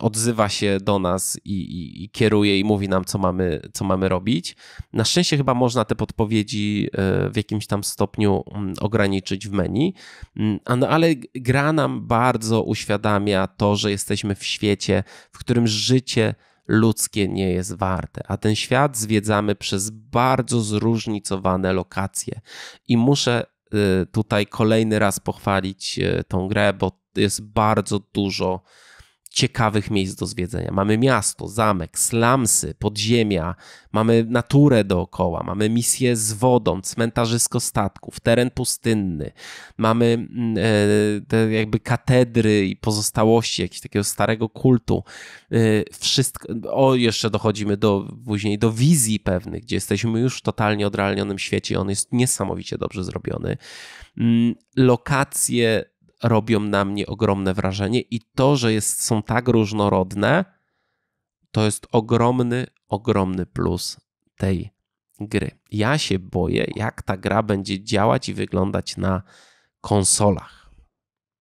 odzywa się do nas i, i, i, kieruje i mówi nam, co mamy, co mamy robić. Na szczęście chyba można te podpowiedzi e, w jakimś tam stopniu mm, ograniczyć w menu, mm, no, ale gra nam bardzo uświadamia to, że jesteśmy w świecie, w którym życie ludzkie nie jest warte, a ten świat zwiedzamy przez bardzo zróżnicowane lokacje. I muszę y, tutaj kolejny raz pochwalić y, tą grę, bo jest bardzo dużo ciekawych miejsc do zwiedzenia. Mamy miasto, zamek, slamsy, podziemia, mamy naturę dookoła, mamy misję z wodą, cmentarzysko statków, teren pustynny, mamy mm, e, te jakby katedry i pozostałości jakiegoś takiego starego kultu. E, wszystko, o jeszcze dochodzimy do, później do wizji pewnych, gdzie jesteśmy już w totalnie odrealnionym świecie i on jest niesamowicie dobrze zrobiony. Mm, lokacje robią na mnie ogromne wrażenie i to, że jest, są tak różnorodne, to jest ogromny, ogromny plus tej gry. Ja się boję, jak ta gra będzie działać i wyglądać na konsolach.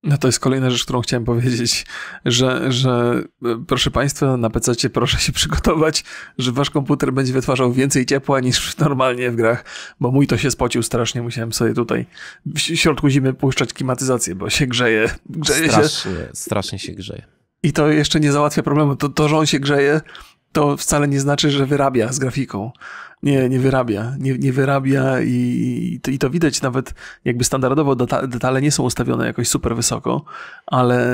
No to jest kolejna rzecz, którą chciałem powiedzieć, że, że e, proszę Państwa, na PC proszę się przygotować, że Wasz komputer będzie wytwarzał więcej ciepła niż normalnie w grach, bo mój to się spocił strasznie, musiałem sobie tutaj w środku zimy puszczać klimatyzację, bo się grzeje. grzeje strasznie, się. strasznie się grzeje. I to jeszcze nie załatwia problemu. To, to, że on się grzeje, to wcale nie znaczy, że wyrabia z grafiką nie, nie wyrabia. Nie, nie wyrabia i, i, to, widać nawet jakby standardowo detale nie są ustawione jakoś super wysoko, ale,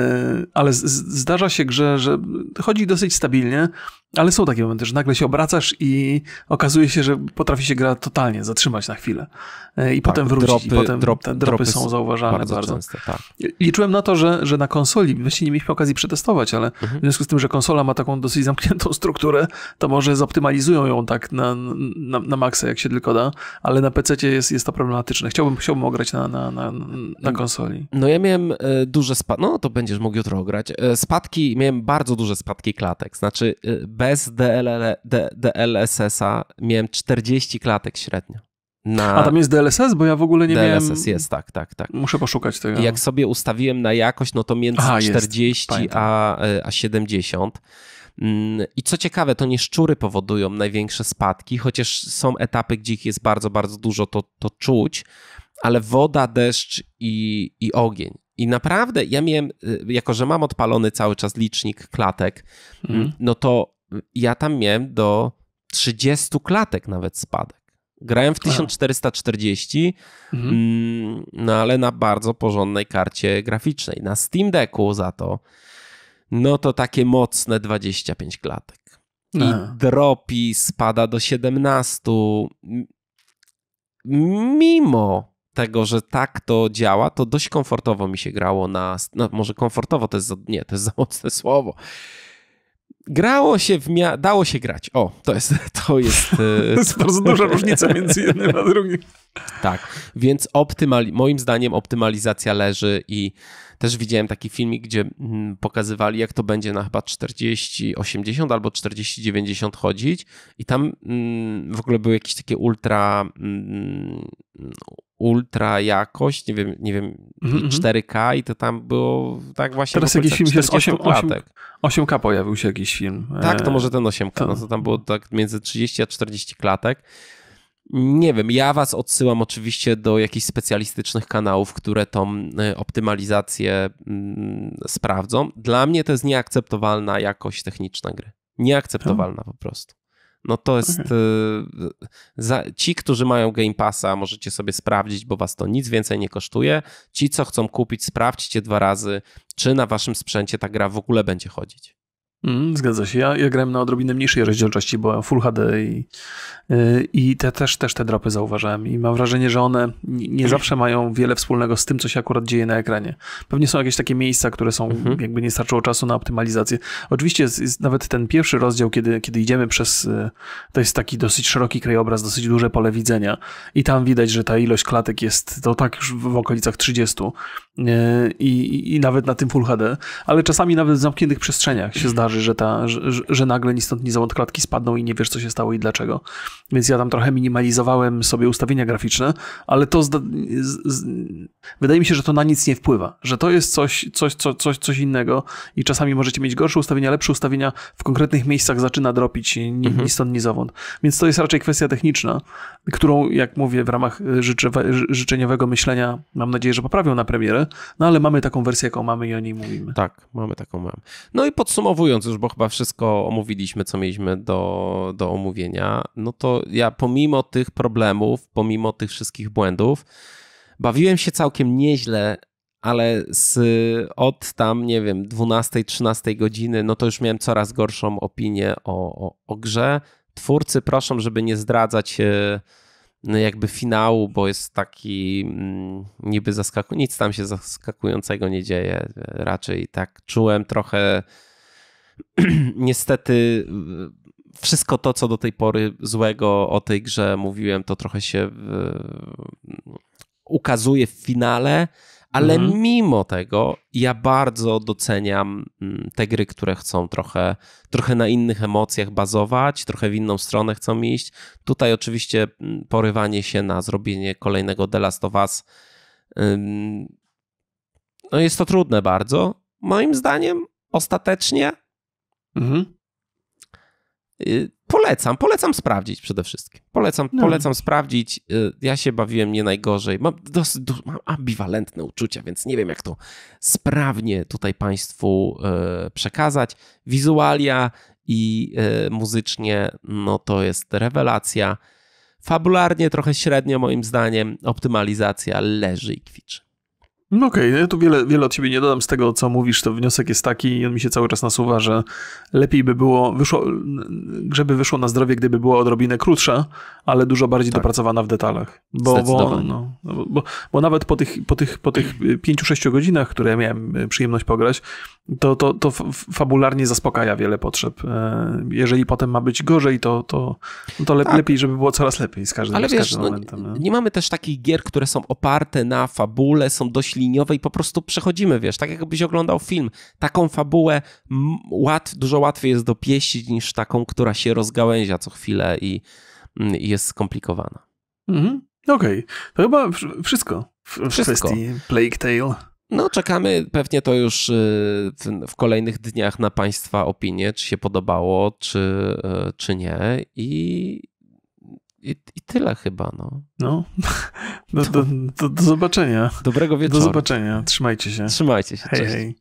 ale zdarza się grze, że chodzi dosyć stabilnie, ale są takie momenty, że nagle się obracasz i okazuje się, że potrafi się gra totalnie zatrzymać na chwilę e, i tak, potem wrócić. Dropy, i potem drop, te dropy, są zauważalne bardzo. bardzo. tak. Liczyłem na to, że, że na konsoli, właściwie nie mieliśmy okazji przetestować, ale mhm. w związku z tym, że konsola ma taką dosyć zamkniętą strukturę, to może zoptymalizują ją tak na, na, na maksa, jak się tylko da, ale na PC jest, jest to problematyczne. Chciałbym, chciałbym ograć na, na, na, na mm. konsoli. No ja miałem e, duże spadki, no to będziesz mógł jutro ograć. E, spadki, miałem bardzo duże spadki klatek, znaczy e, bez DLL, DLSS-a miałem 40 klatek średnio. Na... A tam jest DLSS, bo ja w ogóle nie DLSS miałem... DLSS jest, tak, tak, tak. Muszę poszukać tego. Jak sobie ustawiłem na jakość, no to między Aha, 40 a, a 70. Mm, I co ciekawe, to nie szczury powodują największe spadki, chociaż są etapy, gdzie ich jest bardzo, bardzo dużo, to, to czuć, ale woda, deszcz i, i ogień. I naprawdę ja miałem, y, jako że mam odpalony cały czas licznik klatek, mm, mhm. no to ja tam miałem do 30 klatek nawet spadek. Grałem w 1440, mhm. Mm, no ale na bardzo porządnej karcie graficznej. Na Steam Decku za to no to takie mocne 25 klatek. I dropi spada do 17. Mimo tego, że tak to działa, to dość komfortowo mi się grało na, no może komfortowo to jest, za, nie, to jest za mocne słowo, grało się w mia... dało się grać. O, to jest... To jest, e, to jest bardzo duża różnica między jednym a drugim. Tak, więc optymali... moim zdaniem optymalizacja leży i też widziałem taki filmik, gdzie mm, pokazywali, jak to będzie na chyba 40, 80 albo 40, 90 chodzić i tam mm, w ogóle były jakieś takie ultra mm, ultra jakość, nie wiem, nie wiem, mm -hmm. 4K i to tam było tak właśnie. Teraz jakiś film jest 8, 8, 8K pojawił się jakiś film. Tak, to e, może ten 8K, to. no to tam było tak między 30 a 40 klatek. Nie wiem, ja was odsyłam oczywiście do jakichś specjalistycznych kanałów, które tą e, optymalizację mm, sprawdzą. Dla mnie to jest nieakceptowalna jakość techniczna gry. Nieakceptowalna no. po prostu no to jest. Mhm. Y, za, ci, którzy mają Game Passa, możecie sobie sprawdzić, bo was to nic więcej nie kosztuje. Ci, co chcą kupić, sprawdźcie dwa razy, czy na waszym sprzęcie ta gra w ogóle będzie chodzić. Mm, zgadza się. Ja, ja grałem na odrobinę mniejszej rozdzielczości, bo Full HD i, yy, i te, też, też te dropy zauważałem I mam wrażenie, że one nie zawsze mają wiele wspólnego z tym, co się akurat dzieje na ekranie. Pewnie są jakieś takie miejsca, które są, mhm. jakby nie starczyło czasu na optymalizację. Oczywiście jest, jest nawet ten pierwszy rozdział, kiedy, kiedy idziemy przez, yy, to jest taki dosyć szeroki krajobraz, dosyć duże pole widzenia i tam widać, że ta ilość klatek jest to tak już w okolicach 30 yy, i, i nawet na tym Full HD, ale czasami nawet w zamkniętych przestrzeniach się zdarza zdarzy, że, ta, że, że nagle ni stąd, ni zowąd klatki spadną i nie wiesz, co się stało i dlaczego. Więc ja tam trochę minimalizowałem sobie ustawienia graficzne, ale to z, z, wydaje mi się, że to na nic nie wpływa, że to jest coś, coś, co, coś, coś innego i czasami możecie mieć gorsze ustawienia, lepsze ustawienia, w konkretnych miejscach zaczyna dropić ni, mhm. ni stąd, ni zowąd. Więc to jest raczej kwestia techniczna, którą, jak mówię, w ramach życzy, życzeniowego myślenia mam nadzieję, że poprawią na premierę, no ale mamy taką wersję, jaką mamy i o niej mówimy. Tak, mamy taką mamy. No i podsumowując, końcu już, bo chyba wszystko omówiliśmy, co mieliśmy do, do omówienia, no to ja pomimo tych problemów, pomimo tych wszystkich błędów, bawiłem się całkiem nieźle, ale z, od tam, nie wiem, 12-13 godziny, no to już miałem coraz gorszą opinię o, o, o grze. Twórcy proszą, żeby nie zdradzać e, no jakby finału, bo jest taki mm, niby zaskakujący, nic tam się zaskakującego nie dzieje. Raczej tak czułem trochę niestety wszystko to, co do tej pory złego o tej grze mówiłem, to trochę się ukazuje w finale, ale mhm. mimo tego ja bardzo doceniam mm, te gry, które chcą trochę, trochę na innych emocjach bazować, trochę w inną stronę chcą iść. Tutaj oczywiście mm, porywanie się na zrobienie kolejnego The Last of Us. No jest to trudne bardzo. Moim zdaniem ostatecznie Mhm. Y, polecam, polecam sprawdzić przede wszystkim. Polecam, no. polecam sprawdzić. Y, ja się bawiłem nie najgorzej. Mam, dosyć, mam ambiwalentne uczucia, więc nie wiem, jak to sprawnie tutaj Państwu y, przekazać. Wizualia i muzycznie, no to jest rewelacja. Fabularnie trochę średnio, moim zdaniem, optymalizacja leży i kwiczy. No okej, okay. ja tu wiele, wiele od siebie nie dodam z tego, co mówisz, to wniosek jest taki i on mi się cały czas nasuwa, że lepiej by było, wyszło, żeby wyszło na zdrowie, gdyby była odrobinę krótsza, ale dużo bardziej tak. dopracowana w detalach. Bo, bo, no, no bo, bo, nawet po tych, po tych, po tych y, pięciu sześciu godzinach, które ja miałem y, przyjemność pograć, to, to, to fabularnie zaspokaja wiele potrzeb. E, jeżeli potem ma być gorzej, to, to, no to le, tak. lepiej, żeby było coraz lepiej z każdym, ale wiesz, z każdym no, momentem. nie, nie mamy też takich gier, które są oparte na fabule, są dość liniowe i po prostu przechodzimy, wiesz, tak jakbyś oglądał film. Taką fabułę łat, dużo łatwiej jest dopieścić niż taką, która się rozgałęzia co chwilę i, mm, i jest skomplikowana. Mhm. Okej, okay. to chyba wszystko w wszystko. kwestii Plague Tale. No, czekamy pewnie to już y, w kolejnych dniach na Państwa opinie, czy się podobało, czy, y, czy nie. I, i, I, tyle chyba, no. No, do, do, do, do zobaczenia. Dobrego wieczoru. Do zobaczenia, trzymajcie się. Trzymajcie się, hej, Hej.